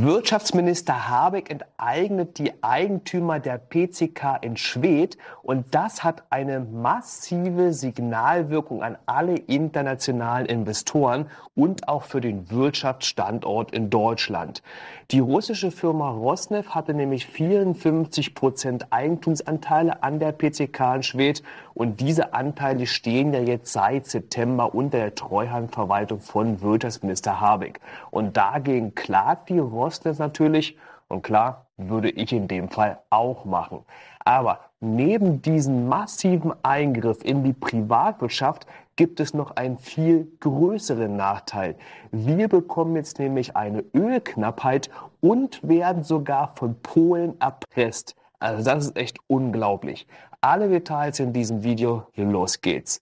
Wirtschaftsminister Habeck enteignet die Eigentümer der PCK in Schwedt und das hat eine massive Signalwirkung an alle internationalen Investoren und auch für den Wirtschaftsstandort in Deutschland. Die russische Firma Rosneft hatte nämlich 54 Prozent Eigentumsanteile an der PCK in Schwedt und diese Anteile stehen ja jetzt seit September unter der Treuhandverwaltung von Wirtschaftsminister Habeck. Und dagegen klagt die Rosneft natürlich. Und klar, würde ich in dem Fall auch machen. Aber neben diesem massiven Eingriff in die Privatwirtschaft gibt es noch einen viel größeren Nachteil. Wir bekommen jetzt nämlich eine Ölknappheit und werden sogar von Polen erpresst. Also das ist echt unglaublich. Alle Details in diesem Video, los geht's.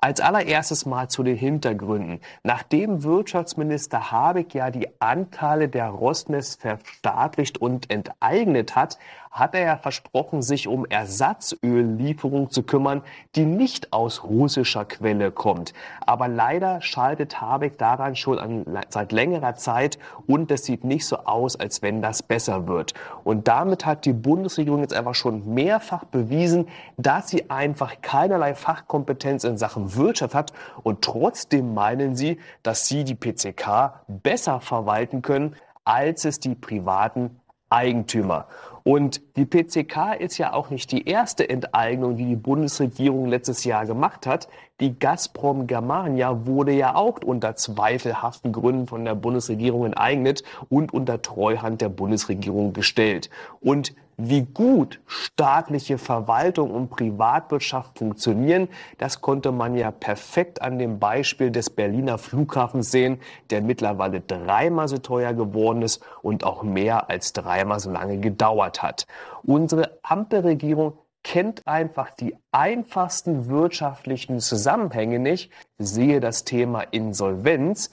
Als allererstes mal zu den Hintergründen. Nachdem Wirtschaftsminister Habeck ja die Anteile der Rosneft verstaatlicht und enteignet hat, hat er ja versprochen, sich um Ersatzöllieferungen zu kümmern, die nicht aus russischer Quelle kommt. Aber leider schaltet Habeck daran schon an, seit längerer Zeit und es sieht nicht so aus, als wenn das besser wird. Und damit hat die Bundesregierung jetzt einfach schon mehrfach bewiesen, dass sie einfach keinerlei Fachkompetenz in Sachen Wirtschaft hat und trotzdem meinen sie, dass sie die PCK besser verwalten können, als es die privaten Eigentümer. Und die PCK ist ja auch nicht die erste Enteignung, die die Bundesregierung letztes Jahr gemacht hat. Die Gazprom Germania wurde ja auch unter zweifelhaften Gründen von der Bundesregierung enteignet und unter Treuhand der Bundesregierung gestellt. Und wie gut staatliche Verwaltung und Privatwirtschaft funktionieren, das konnte man ja perfekt an dem Beispiel des Berliner Flughafens sehen, der mittlerweile dreimal so teuer geworden ist und auch mehr als dreimal so lange gedauert hat. Unsere Ampelregierung kennt einfach die einfachsten wirtschaftlichen Zusammenhänge nicht, sehe das Thema Insolvenz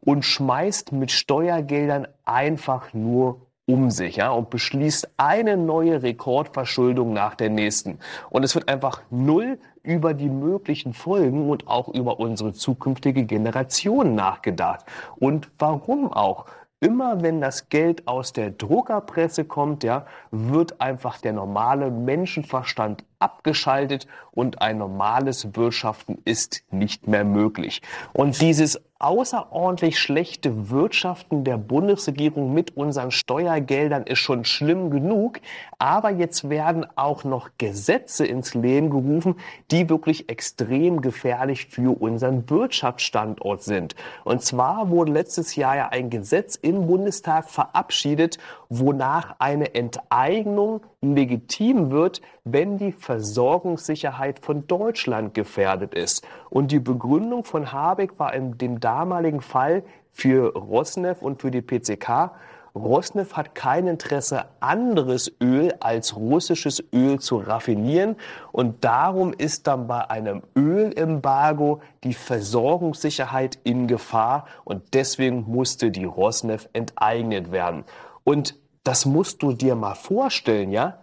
und schmeißt mit Steuergeldern einfach nur um sich ja, und beschließt eine neue Rekordverschuldung nach der nächsten. Und es wird einfach null über die möglichen Folgen und auch über unsere zukünftige Generation nachgedacht. Und warum auch? immer wenn das Geld aus der Druckerpresse kommt, ja, wird einfach der normale Menschenverstand abgeschaltet und ein normales Wirtschaften ist nicht mehr möglich. Und dieses außerordentlich schlechte Wirtschaften der Bundesregierung mit unseren Steuergeldern ist schon schlimm genug. Aber jetzt werden auch noch Gesetze ins Leben gerufen, die wirklich extrem gefährlich für unseren Wirtschaftsstandort sind. Und zwar wurde letztes Jahr ja ein Gesetz im Bundestag verabschiedet, wonach eine Enteignung legitim wird, wenn die Versorgungssicherheit von Deutschland gefährdet ist. Und die Begründung von Habeck war in dem damaligen Fall für Rosneft und für die PCK, Rosneft hat kein Interesse, anderes Öl als russisches Öl zu raffinieren. Und darum ist dann bei einem Ölembargo die Versorgungssicherheit in Gefahr. Und deswegen musste die Rosneft enteignet werden. Und das musst du dir mal vorstellen, ja?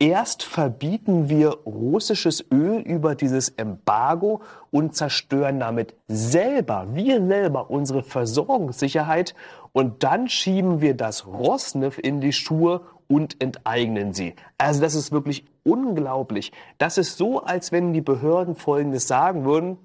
Erst verbieten wir russisches Öl über dieses Embargo und zerstören damit selber, wir selber, unsere Versorgungssicherheit. Und dann schieben wir das Rosneft in die Schuhe und enteignen sie. Also das ist wirklich unglaublich. Das ist so, als wenn die Behörden Folgendes sagen würden.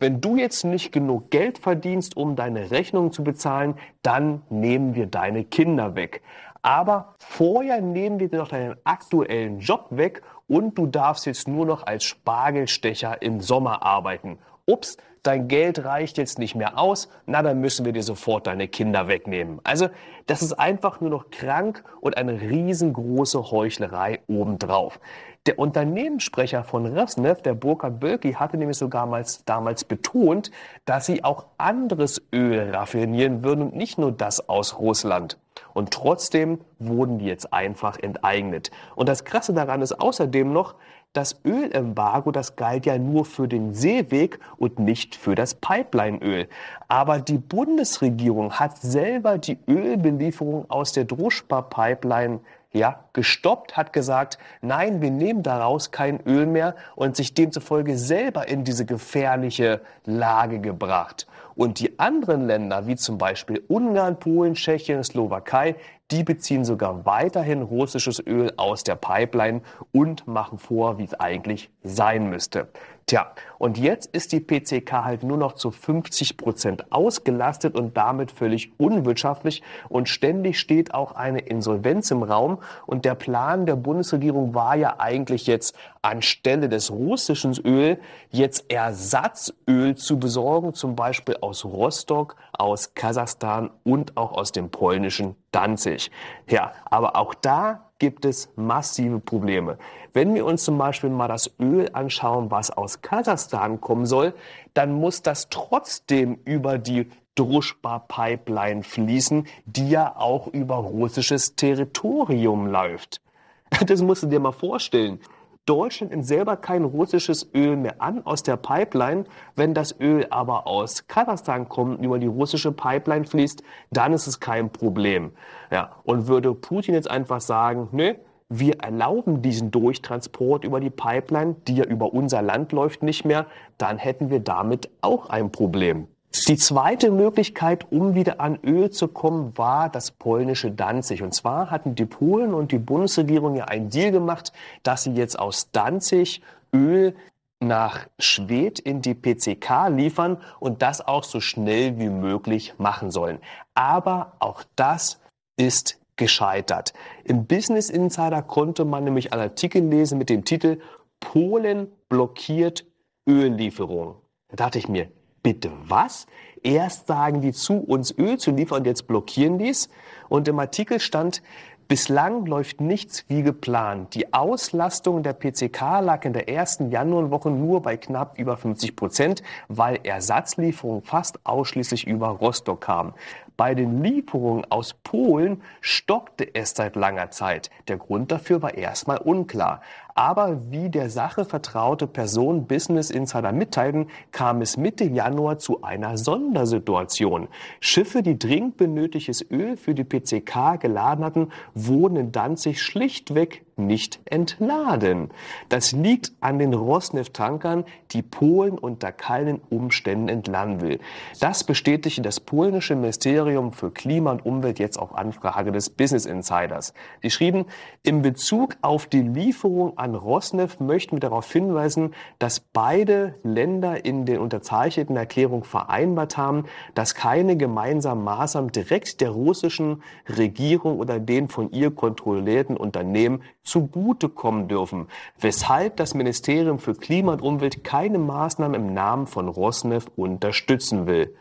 Wenn du jetzt nicht genug Geld verdienst, um deine Rechnung zu bezahlen, dann nehmen wir deine Kinder weg. Aber vorher nehmen wir dir noch deinen aktuellen Job weg und du darfst jetzt nur noch als Spargelstecher im Sommer arbeiten. Ups, dein Geld reicht jetzt nicht mehr aus, na dann müssen wir dir sofort deine Kinder wegnehmen. Also das ist einfach nur noch krank und eine riesengroße Heuchlerei obendrauf. Der Unternehmenssprecher von Resnev, der Burkhard Bölki, hatte nämlich sogar mal, damals betont, dass sie auch anderes Öl raffinieren würden und nicht nur das aus Russland. Und trotzdem wurden die jetzt einfach enteignet. Und das Krasse daran ist außerdem noch, das Ölembargo, das galt ja nur für den Seeweg und nicht für das Pipelineöl. Aber die Bundesregierung hat selber die Ölbelieferung aus der Druschba-Pipeline ja, gestoppt, hat gesagt, nein, wir nehmen daraus kein Öl mehr und sich demzufolge selber in diese gefährliche Lage gebracht. Und die anderen Länder, wie zum Beispiel Ungarn, Polen, Tschechien, Slowakei, die beziehen sogar weiterhin russisches Öl aus der Pipeline und machen vor, wie es eigentlich sein müsste. Tja, und jetzt ist die PCK halt nur noch zu 50 Prozent ausgelastet und damit völlig unwirtschaftlich. Und ständig steht auch eine Insolvenz im Raum. Und der Plan der Bundesregierung war ja eigentlich jetzt anstelle des russischen Öl jetzt Ersatzöl zu besorgen, zum Beispiel aus Rostock, aus Kasachstan und auch aus dem polnischen Danzig. Ja, aber auch da gibt es massive Probleme. Wenn wir uns zum Beispiel mal das Öl anschauen, was aus Kasachstan kommen soll, dann muss das trotzdem über die Druschba-Pipeline fließen, die ja auch über russisches Territorium läuft. Das musst du dir mal vorstellen. Deutschland in selber kein russisches Öl mehr an aus der Pipeline. Wenn das Öl aber aus Kasachstan kommt und über die russische Pipeline fließt, dann ist es kein Problem. Ja, und würde Putin jetzt einfach sagen, nö, wir erlauben diesen Durchtransport über die Pipeline, die ja über unser Land läuft, nicht mehr, dann hätten wir damit auch ein Problem. Die zweite Möglichkeit, um wieder an Öl zu kommen, war das polnische Danzig. Und zwar hatten die Polen und die Bundesregierung ja einen Deal gemacht, dass sie jetzt aus Danzig Öl nach Schwed in die PCK liefern und das auch so schnell wie möglich machen sollen. Aber auch das ist gescheitert. Im Business Insider konnte man nämlich einen Artikel lesen mit dem Titel Polen blockiert Öllieferung. Da dachte ich mir, bitte was? Erst sagen die zu, uns Öl zu liefern und jetzt blockieren dies. Und im Artikel stand, bislang läuft nichts wie geplant. Die Auslastung der PCK lag in der ersten Januarwoche nur bei knapp über 50 Prozent, weil Ersatzlieferungen fast ausschließlich über Rostock kamen. Bei den Lieferungen aus Polen stockte es seit langer Zeit. Der Grund dafür war erstmal unklar. Aber wie der Sache vertraute Person Business Insider mitteilen, kam es Mitte Januar zu einer Sondersituation. Schiffe, die dringend benötigtes Öl für die PCK geladen hatten, wurden in Danzig schlichtweg nicht entladen. Das liegt an den Rosneft-Tankern, die Polen unter keinen Umständen entladen will. Das bestätigte das polnische Ministerium für Klima und Umwelt jetzt auf Anfrage des Business Insiders. Die schrieben, in Bezug auf die Lieferung an Rosneft möchten wir darauf hinweisen, dass beide Länder in den unterzeichneten Erklärungen vereinbart haben, dass keine gemeinsamen Maßnahmen direkt der russischen Regierung oder den von ihr kontrollierten Unternehmen zugutekommen dürfen, weshalb das Ministerium für Klima und Umwelt keine Maßnahmen im Namen von Rosneft unterstützen will.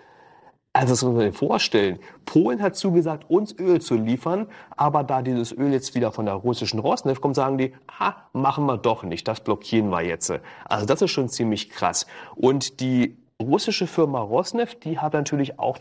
Also das muss man sich vorstellen. Polen hat zugesagt, uns Öl zu liefern, aber da dieses Öl jetzt wieder von der russischen Rosneft kommt, sagen die, ha, machen wir doch nicht, das blockieren wir jetzt. Also das ist schon ziemlich krass. Und die russische Firma Rosneft, die hat natürlich auch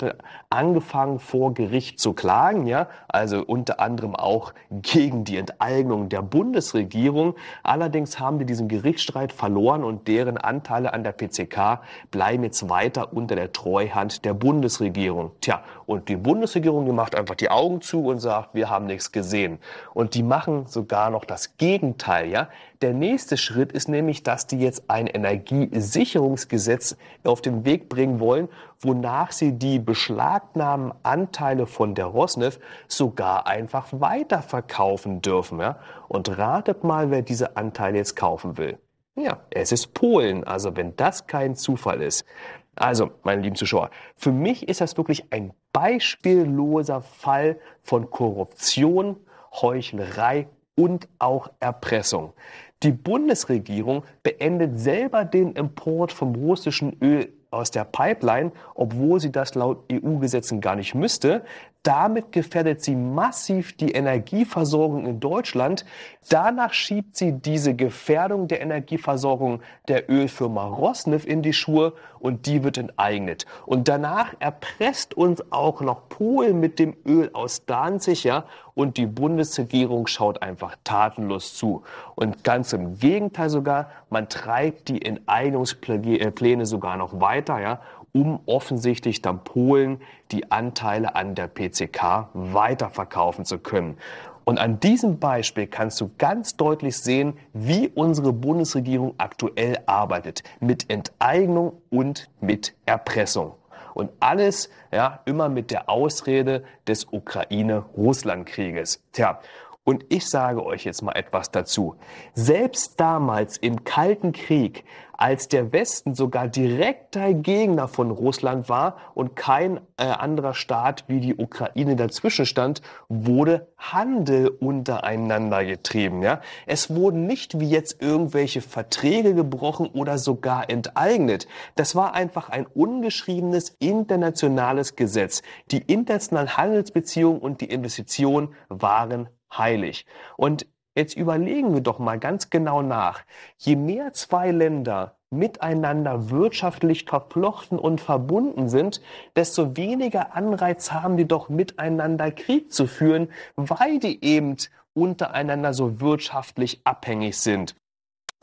angefangen, vor Gericht zu klagen, ja, also unter anderem auch gegen die Enteignung der Bundesregierung. Allerdings haben die diesen Gerichtsstreit verloren und deren Anteile an der PCK bleiben jetzt weiter unter der Treuhand der Bundesregierung. Tja, und die Bundesregierung, die macht einfach die Augen zu und sagt, wir haben nichts gesehen. Und die machen sogar noch das Gegenteil, ja. Der nächste Schritt ist nämlich, dass die jetzt ein Energiesicherungsgesetz auf den den Weg bringen wollen, wonach sie die beschlagnahmten Anteile von der Rosneft sogar einfach weiterverkaufen dürfen. Ja? Und ratet mal, wer diese Anteile jetzt kaufen will. Ja, es ist Polen, also wenn das kein Zufall ist. Also, meine lieben Zuschauer, für mich ist das wirklich ein beispielloser Fall von Korruption, Heuchlerei und auch Erpressung. Die Bundesregierung beendet selber den Import vom russischen Öl aus der Pipeline, obwohl sie das laut EU-Gesetzen gar nicht müsste, damit gefährdet sie massiv die Energieversorgung in Deutschland. Danach schiebt sie diese Gefährdung der Energieversorgung der Ölfirma Rosneft in die Schuhe und die wird enteignet. Und danach erpresst uns auch noch Polen mit dem Öl aus Danzig, ja, und die Bundesregierung schaut einfach tatenlos zu. Und ganz im Gegenteil sogar, man treibt die Enteignungspläne sogar noch weiter, ja, um offensichtlich dann Polen die Anteile an der PCK weiterverkaufen zu können. Und an diesem Beispiel kannst du ganz deutlich sehen, wie unsere Bundesregierung aktuell arbeitet. Mit Enteignung und mit Erpressung. Und alles, ja, immer mit der Ausrede des Ukraine-Russland-Krieges. Tja, und ich sage euch jetzt mal etwas dazu. Selbst damals im Kalten Krieg, als der Westen sogar direkter Gegner von Russland war und kein äh, anderer Staat wie die Ukraine dazwischen stand, wurde Handel untereinander getrieben. Ja? Es wurden nicht wie jetzt irgendwelche Verträge gebrochen oder sogar enteignet. Das war einfach ein ungeschriebenes internationales Gesetz. Die internationalen Handelsbeziehungen und die Investitionen waren heilig. Und jetzt überlegen wir doch mal ganz genau nach. Je mehr zwei Länder miteinander wirtschaftlich verflochten und verbunden sind, desto weniger Anreiz haben die doch miteinander Krieg zu führen, weil die eben untereinander so wirtschaftlich abhängig sind.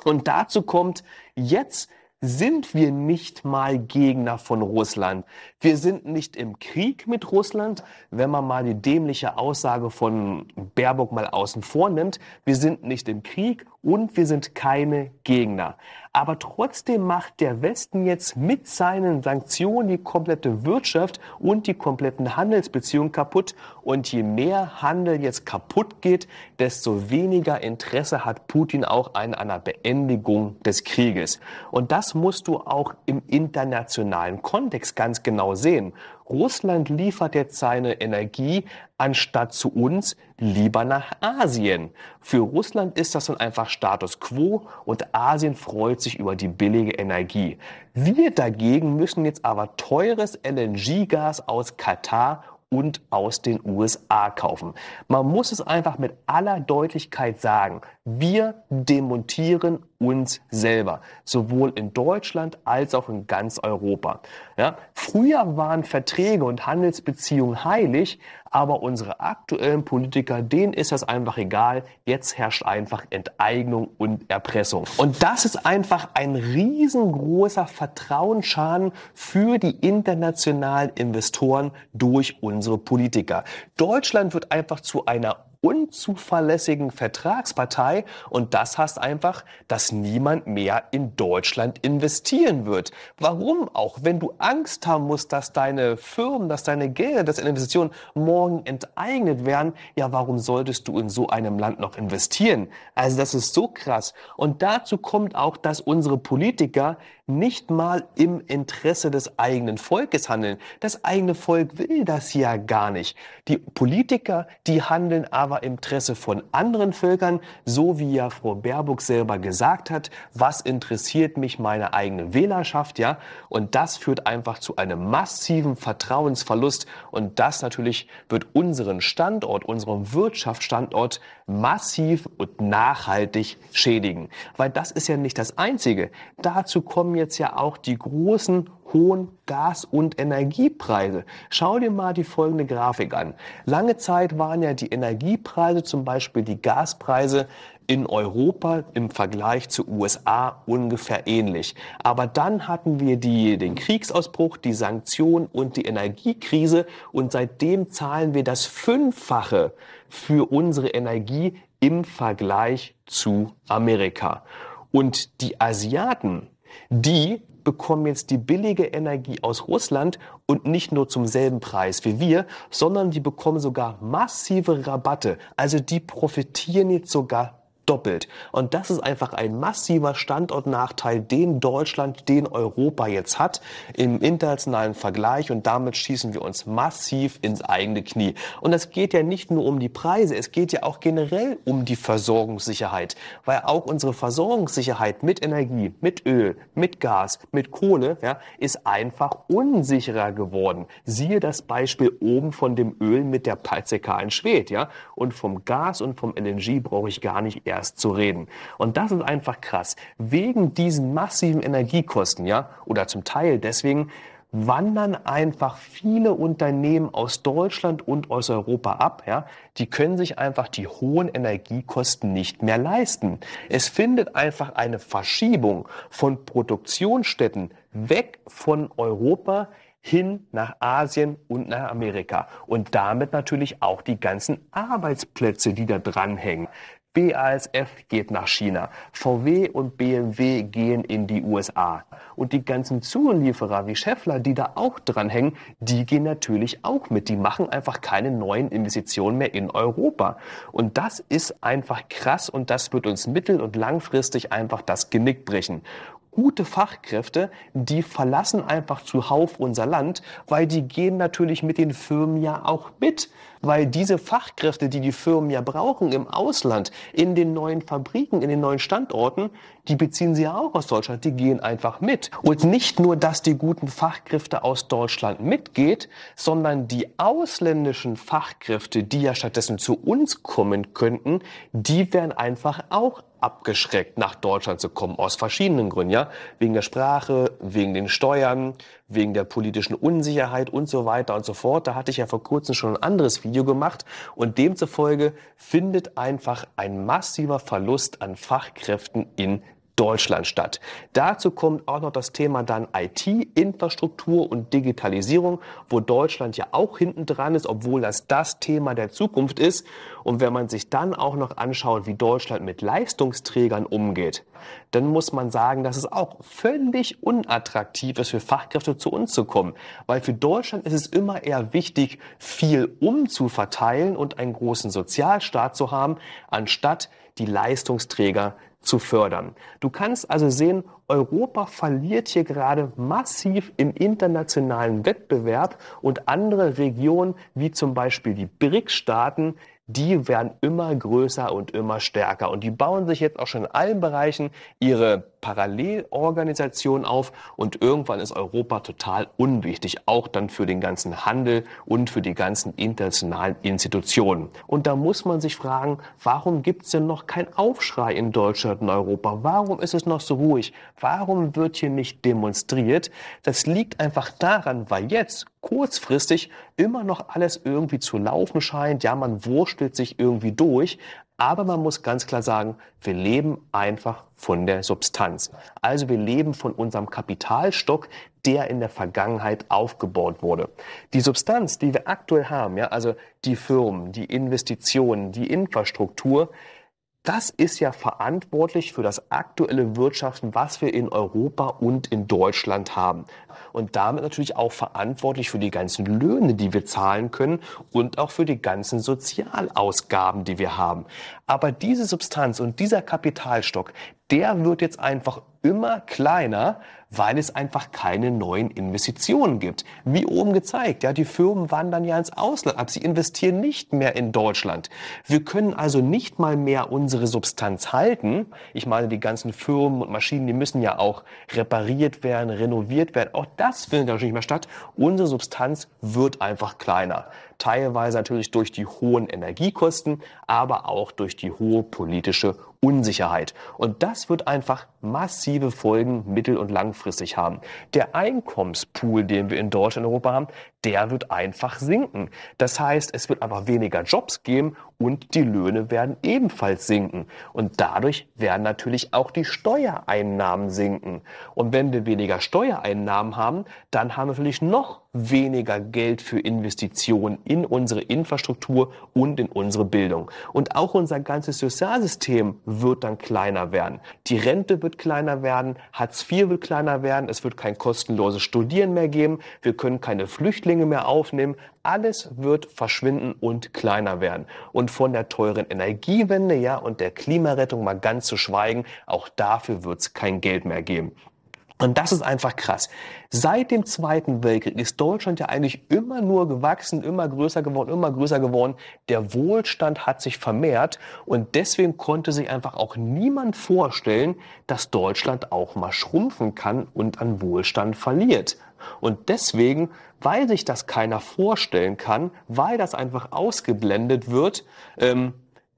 Und dazu kommt jetzt sind wir nicht mal Gegner von Russland. Wir sind nicht im Krieg mit Russland, wenn man mal die dämliche Aussage von Baerbock mal außen vor nimmt. Wir sind nicht im Krieg und wir sind keine Gegner. Aber trotzdem macht der Westen jetzt mit seinen Sanktionen die komplette Wirtschaft und die kompletten Handelsbeziehungen kaputt. Und je mehr Handel jetzt kaputt geht, desto weniger Interesse hat Putin auch an einer Beendigung des Krieges. Und das musst du auch im internationalen Kontext ganz genau sehen. Russland liefert jetzt seine Energie anstatt zu uns lieber nach Asien. Für Russland ist das dann einfach Status quo und Asien freut sich über die billige Energie. Wir dagegen müssen jetzt aber teures LNG-Gas aus Katar und aus den USA kaufen. Man muss es einfach mit aller Deutlichkeit sagen. Wir demontieren uns selber, sowohl in Deutschland als auch in ganz Europa. Ja? Früher waren Verträge und Handelsbeziehungen heilig, aber unsere aktuellen Politiker, denen ist das einfach egal. Jetzt herrscht einfach Enteignung und Erpressung. Und das ist einfach ein riesengroßer Vertrauensschaden für die internationalen Investoren durch unsere Politiker. Deutschland wird einfach zu einer unzuverlässigen Vertragspartei. Und das heißt einfach, dass niemand mehr in Deutschland investieren wird. Warum auch? Wenn du Angst haben musst, dass deine Firmen, dass deine Gelder, dass deine Investitionen morgen enteignet werden, ja, warum solltest du in so einem Land noch investieren? Also das ist so krass. Und dazu kommt auch, dass unsere Politiker nicht mal im Interesse des eigenen Volkes handeln. Das eigene Volk will das ja gar nicht. Die Politiker, die handeln aber im Interesse von anderen Völkern, so wie ja Frau Baerbock selber gesagt hat, was interessiert mich meine eigene Wählerschaft, ja? Und das führt einfach zu einem massiven Vertrauensverlust und das natürlich wird unseren Standort, unserem Wirtschaftsstandort massiv und nachhaltig schädigen. Weil das ist ja nicht das Einzige. Dazu kommen jetzt ja auch die großen hohen Gas- und Energiepreise. Schau dir mal die folgende Grafik an. Lange Zeit waren ja die Energiepreise, zum Beispiel die Gaspreise, in Europa im Vergleich zu USA ungefähr ähnlich. Aber dann hatten wir die, den Kriegsausbruch, die Sanktionen und die Energiekrise und seitdem zahlen wir das Fünffache für unsere Energie im Vergleich zu Amerika. Und die Asiaten, die bekommen jetzt die billige Energie aus Russland und nicht nur zum selben Preis wie wir, sondern die bekommen sogar massive Rabatte. Also die profitieren jetzt sogar doppelt. Und das ist einfach ein massiver Standortnachteil, den Deutschland, den Europa jetzt hat im internationalen Vergleich. Und damit schießen wir uns massiv ins eigene Knie. Und es geht ja nicht nur um die Preise, es geht ja auch generell um die Versorgungssicherheit, weil auch unsere Versorgungssicherheit mit Energie, mit Öl, mit Gas, mit Kohle ja, ist einfach unsicherer geworden. Siehe das Beispiel oben von dem Öl mit der Pazeka in Schwed, ja, und vom Gas und vom LNG brauche ich gar nicht erst erst zu reden. Und das ist einfach krass. Wegen diesen massiven Energiekosten, ja, oder zum Teil deswegen, wandern einfach viele Unternehmen aus Deutschland und aus Europa ab. Ja? Die können sich einfach die hohen Energiekosten nicht mehr leisten. Es findet einfach eine Verschiebung von Produktionsstätten weg von Europa hin nach Asien und nach Amerika und damit natürlich auch die ganzen Arbeitsplätze, die da dranhängen. BASF geht nach China, VW und BMW gehen in die USA. Und die ganzen Zulieferer wie Scheffler, die da auch dranhängen, die gehen natürlich auch mit. Die machen einfach keine neuen Investitionen mehr in Europa. Und das ist einfach krass und das wird uns mittel- und langfristig einfach das Genick brechen gute Fachkräfte, die verlassen einfach zuhauf unser Land, weil die gehen natürlich mit den Firmen ja auch mit weil diese Fachkräfte, die die Firmen ja brauchen im Ausland, in den neuen Fabriken, in den neuen Standorten, die beziehen sie ja auch aus Deutschland, die gehen einfach mit. Und nicht nur, dass die guten Fachkräfte aus Deutschland mitgeht, sondern die ausländischen Fachkräfte, die ja stattdessen zu uns kommen könnten, die werden einfach auch abgeschreckt, nach Deutschland zu kommen, aus verschiedenen Gründen, ja. Wegen der Sprache, wegen den Steuern, wegen der politischen Unsicherheit und so weiter und so fort. Da hatte ich ja vor kurzem schon ein anderes Video gemacht und demzufolge findet einfach ein massiver Verlust an Fachkräften in Deutschland statt. Dazu kommt auch noch das Thema dann IT, Infrastruktur und Digitalisierung, wo Deutschland ja auch hinten dran ist, obwohl das das Thema der Zukunft ist. Und wenn man sich dann auch noch anschaut, wie Deutschland mit Leistungsträgern umgeht, dann muss man sagen, dass es auch völlig unattraktiv ist, für Fachkräfte zu uns zu kommen. Weil für Deutschland ist es immer eher wichtig, viel umzuverteilen und einen großen Sozialstaat zu haben, anstatt die Leistungsträger zu fördern. Du kannst also sehen, Europa verliert hier gerade massiv im internationalen Wettbewerb und andere Regionen, wie zum Beispiel die BRIC-Staaten, die werden immer größer und immer stärker. Und die bauen sich jetzt auch schon in allen Bereichen ihre Parallelorganisation auf und irgendwann ist Europa total unwichtig, auch dann für den ganzen Handel und für die ganzen internationalen Institutionen. Und da muss man sich fragen, warum gibt es denn noch keinen Aufschrei in Deutschland und Europa? Warum ist es noch so ruhig? Warum wird hier nicht demonstriert? Das liegt einfach daran, weil jetzt kurzfristig immer noch alles irgendwie zu laufen scheint. Ja, man wurstelt sich irgendwie durch, aber man muss ganz klar sagen, wir leben einfach von der Substanz. Also wir leben von unserem Kapitalstock, der in der Vergangenheit aufgebaut wurde. Die Substanz, die wir aktuell haben, ja, also die Firmen, die Investitionen, die Infrastruktur, das ist ja verantwortlich für das aktuelle Wirtschaften, was wir in Europa und in Deutschland haben. Und damit natürlich auch verantwortlich für die ganzen Löhne, die wir zahlen können und auch für die ganzen Sozialausgaben, die wir haben. Aber diese Substanz und dieser Kapitalstock, der wird jetzt einfach immer kleiner, weil es einfach keine neuen Investitionen gibt. Wie oben gezeigt, ja, die Firmen wandern ja ins Ausland ab, sie investieren nicht mehr in Deutschland. Wir können also nicht mal mehr unsere Substanz halten. Ich meine, die ganzen Firmen und Maschinen, die müssen ja auch repariert werden, renoviert werden. Auch das findet natürlich nicht mehr statt. Unsere Substanz wird einfach kleiner teilweise natürlich durch die hohen Energiekosten, aber auch durch die hohe politische Unsicherheit. Und das wird einfach massive Folgen mittel- und langfristig haben. Der Einkommenspool, den wir in Deutschland und Europa haben, der wird einfach sinken. Das heißt, es wird einfach weniger Jobs geben und die Löhne werden ebenfalls sinken. Und dadurch werden natürlich auch die Steuereinnahmen sinken. Und wenn wir weniger Steuereinnahmen haben, dann haben wir natürlich noch weniger Geld für Investitionen in unsere Infrastruktur und in unsere Bildung. Und auch unser ganzes Sozialsystem wird dann kleiner werden. Die Rente wird wird kleiner werden, Hartz IV wird kleiner werden, es wird kein kostenloses Studieren mehr geben, wir können keine Flüchtlinge mehr aufnehmen, alles wird verschwinden und kleiner werden. Und von der teuren Energiewende ja und der Klimarettung mal ganz zu schweigen, auch dafür wird es kein Geld mehr geben. Und das ist einfach krass. Seit dem Zweiten Weltkrieg ist Deutschland ja eigentlich immer nur gewachsen, immer größer geworden, immer größer geworden. Der Wohlstand hat sich vermehrt und deswegen konnte sich einfach auch niemand vorstellen, dass Deutschland auch mal schrumpfen kann und an Wohlstand verliert. Und deswegen, weil sich das keiner vorstellen kann, weil das einfach ausgeblendet wird, ähm,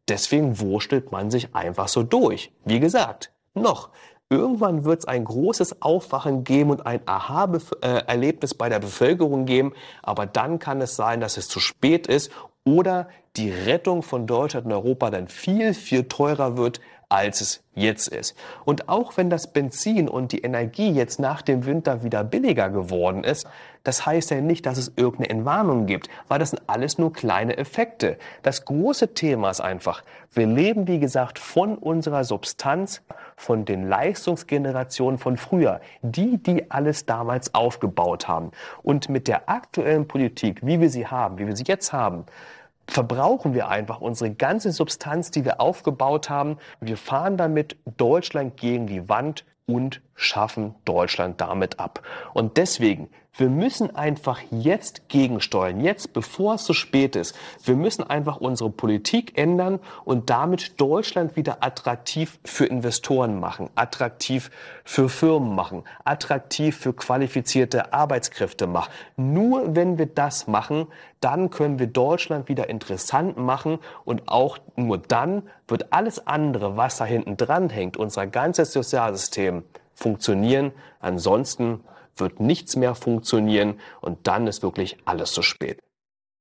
deswegen wurstelt man sich einfach so durch. Wie gesagt, noch Irgendwann wird es ein großes Aufwachen geben und ein Aha-Erlebnis äh, bei der Bevölkerung geben, aber dann kann es sein, dass es zu spät ist oder die Rettung von Deutschland und Europa dann viel, viel teurer wird, als es jetzt ist. Und auch wenn das Benzin und die Energie jetzt nach dem Winter wieder billiger geworden ist, das heißt ja nicht, dass es irgendeine Entwarnung gibt, weil das sind alles nur kleine Effekte. Das große Thema ist einfach, wir leben, wie gesagt, von unserer Substanz, von den Leistungsgenerationen von früher, die, die alles damals aufgebaut haben. Und mit der aktuellen Politik, wie wir sie haben, wie wir sie jetzt haben, verbrauchen wir einfach unsere ganze Substanz, die wir aufgebaut haben. Wir fahren damit Deutschland gegen die Wand und schaffen Deutschland damit ab. Und deswegen, wir müssen einfach jetzt gegensteuern, jetzt bevor es zu spät ist. Wir müssen einfach unsere Politik ändern und damit Deutschland wieder attraktiv für Investoren machen, attraktiv für Firmen machen, attraktiv für qualifizierte Arbeitskräfte machen. Nur wenn wir das machen, dann können wir Deutschland wieder interessant machen und auch nur dann wird alles andere, was da hinten dran hängt, unser ganzes Sozialsystem funktionieren. Ansonsten wird nichts mehr funktionieren und dann ist wirklich alles zu spät.